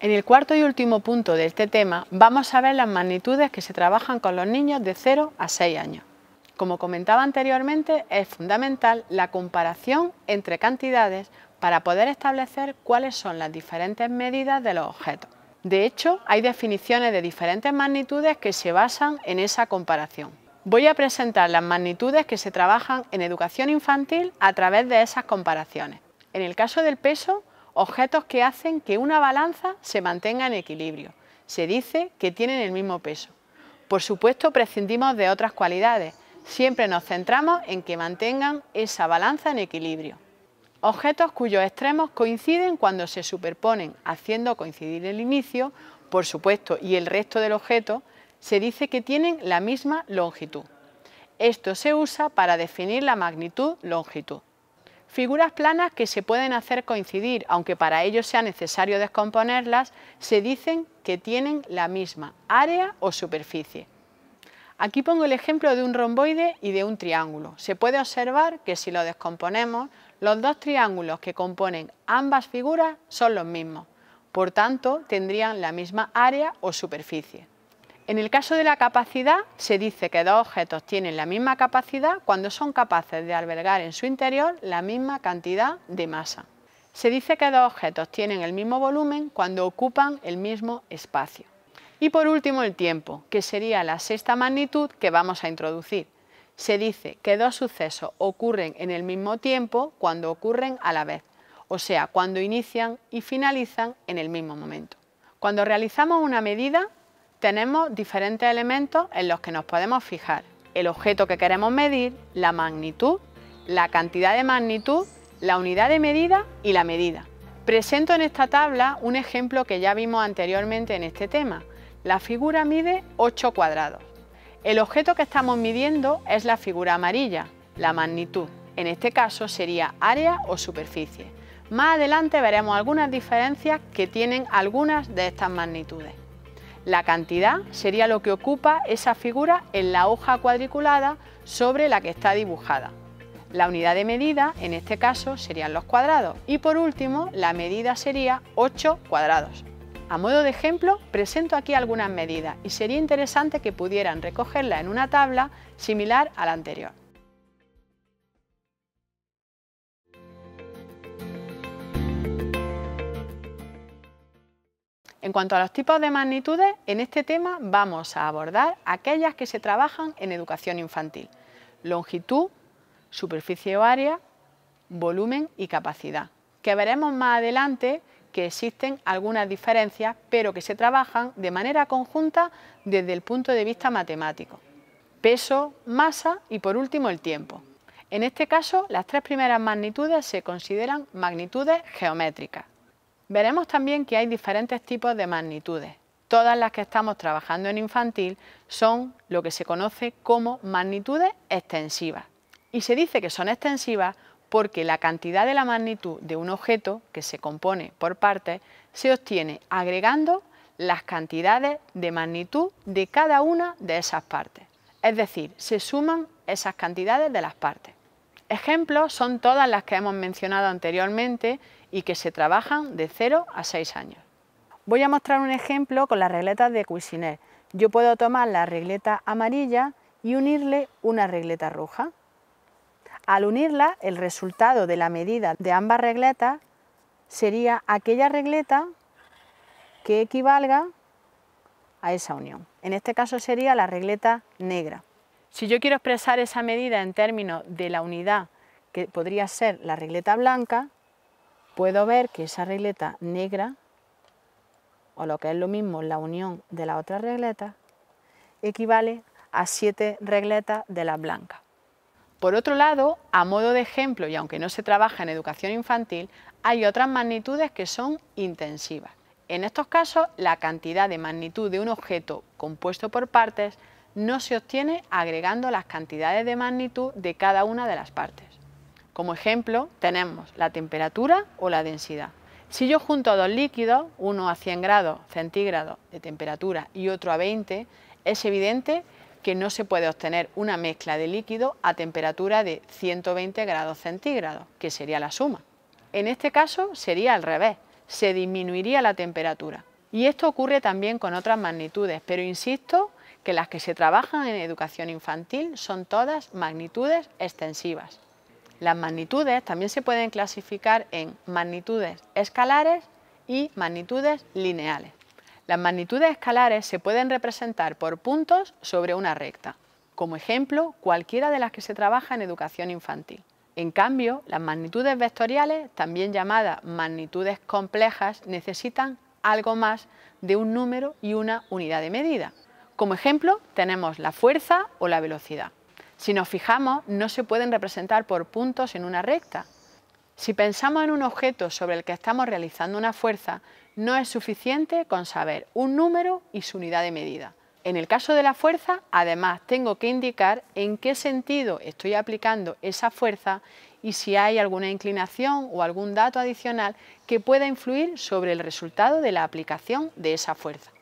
En el cuarto y último punto de este tema vamos a ver las magnitudes que se trabajan con los niños de 0 a 6 años. Como comentaba anteriormente, es fundamental la comparación entre cantidades para poder establecer cuáles son las diferentes medidas de los objetos. De hecho, hay definiciones de diferentes magnitudes que se basan en esa comparación. Voy a presentar las magnitudes que se trabajan en educación infantil a través de esas comparaciones. En el caso del peso, objetos que hacen que una balanza se mantenga en equilibrio. Se dice que tienen el mismo peso. Por supuesto, prescindimos de otras cualidades. Siempre nos centramos en que mantengan esa balanza en equilibrio. Objetos cuyos extremos coinciden cuando se superponen, haciendo coincidir el inicio, por supuesto, y el resto del objeto, se dice que tienen la misma longitud. Esto se usa para definir la magnitud-longitud. Figuras planas que se pueden hacer coincidir, aunque para ello sea necesario descomponerlas, se dicen que tienen la misma área o superficie. Aquí pongo el ejemplo de un romboide y de un triángulo. Se puede observar que si lo descomponemos, los dos triángulos que componen ambas figuras son los mismos. Por tanto, tendrían la misma área o superficie. En el caso de la capacidad, se dice que dos objetos tienen la misma capacidad cuando son capaces de albergar en su interior la misma cantidad de masa. Se dice que dos objetos tienen el mismo volumen cuando ocupan el mismo espacio. Y por último, el tiempo, que sería la sexta magnitud que vamos a introducir. Se dice que dos sucesos ocurren en el mismo tiempo cuando ocurren a la vez, o sea, cuando inician y finalizan en el mismo momento. Cuando realizamos una medida, tenemos diferentes elementos en los que nos podemos fijar. El objeto que queremos medir, la magnitud, la cantidad de magnitud, la unidad de medida y la medida. Presento en esta tabla un ejemplo que ya vimos anteriormente en este tema. La figura mide 8 cuadrados. El objeto que estamos midiendo es la figura amarilla, la magnitud. En este caso sería área o superficie. Más adelante veremos algunas diferencias que tienen algunas de estas magnitudes. La cantidad sería lo que ocupa esa figura en la hoja cuadriculada sobre la que está dibujada. La unidad de medida, en este caso, serían los cuadrados. Y por último, la medida sería 8 cuadrados. A modo de ejemplo, presento aquí algunas medidas y sería interesante que pudieran recogerla en una tabla similar a la anterior. En cuanto a los tipos de magnitudes, en este tema vamos a abordar aquellas que se trabajan en educación infantil. Longitud, superficie o área, volumen y capacidad, que veremos más adelante que existen algunas diferencias, pero que se trabajan de manera conjunta desde el punto de vista matemático. Peso, masa y por último el tiempo. En este caso, las tres primeras magnitudes se consideran magnitudes geométricas. Veremos también que hay diferentes tipos de magnitudes. Todas las que estamos trabajando en infantil son lo que se conoce como magnitudes extensivas. Y se dice que son extensivas porque la cantidad de la magnitud de un objeto, que se compone por partes, se obtiene agregando las cantidades de magnitud de cada una de esas partes. Es decir, se suman esas cantidades de las partes. Ejemplos son todas las que hemos mencionado anteriormente y que se trabajan de 0 a 6 años. Voy a mostrar un ejemplo con las regletas de Cuisinet. Yo puedo tomar la regleta amarilla y unirle una regleta roja. Al unirla, el resultado de la medida de ambas regletas sería aquella regleta que equivalga a esa unión. En este caso sería la regleta negra. Si yo quiero expresar esa medida en términos de la unidad, que podría ser la regleta blanca, puedo ver que esa regleta negra, o lo que es lo mismo la unión de la otra regleta, equivale a siete regletas de la blanca. Por otro lado, a modo de ejemplo, y aunque no se trabaja en educación infantil, hay otras magnitudes que son intensivas. En estos casos, la cantidad de magnitud de un objeto compuesto por partes no se obtiene agregando las cantidades de magnitud de cada una de las partes. Como ejemplo, tenemos la temperatura o la densidad. Si yo junto dos líquidos, uno a 100 grados centígrados de temperatura y otro a 20, es evidente que no se puede obtener una mezcla de líquido a temperatura de 120 grados centígrados, que sería la suma. En este caso sería al revés, se disminuiría la temperatura. Y esto ocurre también con otras magnitudes, pero insisto que las que se trabajan en educación infantil son todas magnitudes extensivas. Las magnitudes también se pueden clasificar en magnitudes escalares y magnitudes lineales. Las magnitudes escalares se pueden representar por puntos sobre una recta, como ejemplo cualquiera de las que se trabaja en educación infantil. En cambio, las magnitudes vectoriales, también llamadas magnitudes complejas, necesitan algo más de un número y una unidad de medida. Como ejemplo tenemos la fuerza o la velocidad. Si nos fijamos, no se pueden representar por puntos en una recta. Si pensamos en un objeto sobre el que estamos realizando una fuerza, no es suficiente con saber un número y su unidad de medida. En el caso de la fuerza, además, tengo que indicar en qué sentido estoy aplicando esa fuerza y si hay alguna inclinación o algún dato adicional que pueda influir sobre el resultado de la aplicación de esa fuerza.